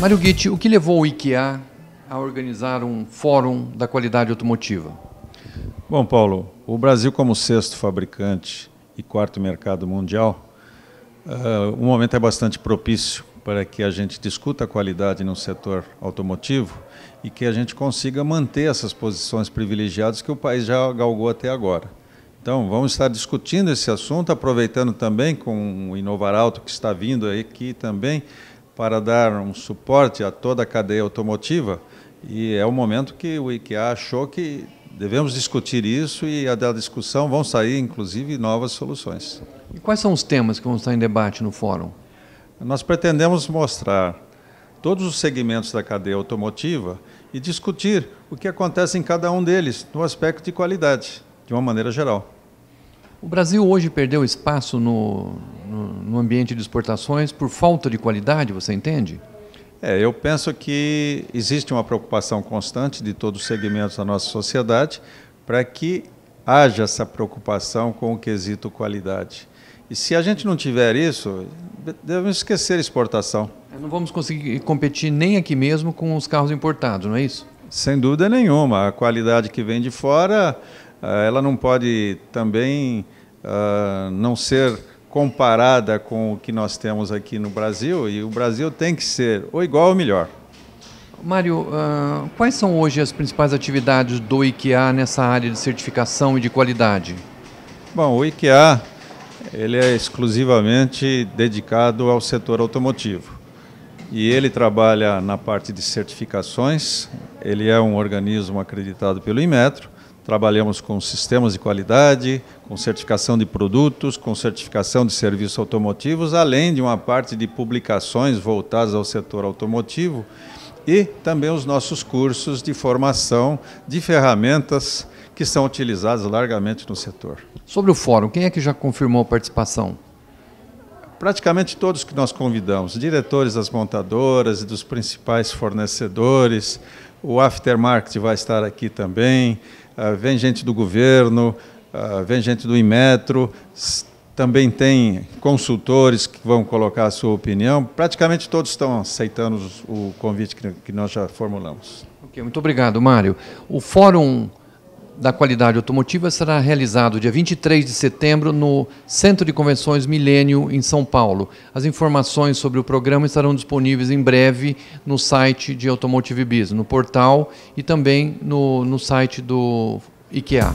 Mário Guitti, o que levou o IKEA a organizar um fórum da qualidade automotiva? Bom, Paulo, o Brasil como sexto fabricante e quarto mercado mundial, uh, o momento é bastante propício para que a gente discuta a qualidade no setor automotivo e que a gente consiga manter essas posições privilegiadas que o país já galgou até agora. Então, vamos estar discutindo esse assunto, aproveitando também com o Inovar Alto que está vindo aqui também para dar um suporte a toda a cadeia automotiva. E é o momento que o IKEA achou que devemos discutir isso e a da discussão vão sair, inclusive, novas soluções. E quais são os temas que vão estar em debate no fórum? Nós pretendemos mostrar todos os segmentos da cadeia automotiva e discutir o que acontece em cada um deles no aspecto de qualidade, de uma maneira geral. O Brasil hoje perdeu espaço no, no, no ambiente de exportações por falta de qualidade, você entende? É, eu penso que existe uma preocupação constante de todos os segmentos da nossa sociedade para que haja essa preocupação com o quesito qualidade. E se a gente não tiver isso, devemos esquecer exportação. É, não vamos conseguir competir nem aqui mesmo com os carros importados, não é isso? Sem dúvida nenhuma. A qualidade que vem de fora, eh, ela não pode também uh, não ser comparada com o que nós temos aqui no Brasil, e o Brasil tem que ser ou igual ou melhor. Mário, uh, quais são hoje as principais atividades do IKEA nessa área de certificação e de qualidade? Bom, o IKEA ele é exclusivamente dedicado ao setor automotivo. E ele trabalha na parte de certificações, ele é um organismo acreditado pelo Inmetro. Trabalhamos com sistemas de qualidade, com certificação de produtos, com certificação de serviços automotivos, além de uma parte de publicações voltadas ao setor automotivo e também os nossos cursos de formação de ferramentas que são utilizadas largamente no setor. Sobre o fórum, quem é que já confirmou a participação? Praticamente todos que nós convidamos, diretores das montadoras e dos principais fornecedores, o aftermarket vai estar aqui também, ah, vem gente do governo, ah, vem gente do Inmetro, também tem consultores que vão colocar a sua opinião. Praticamente todos estão aceitando o convite que nós já formulamos. Ok, muito obrigado, Mário. O Fórum da Qualidade Automotiva será realizado dia 23 de setembro no Centro de Convenções Milênio, em São Paulo. As informações sobre o programa estarão disponíveis em breve no site de Automotive Biz, no portal e também no, no site do IKEA.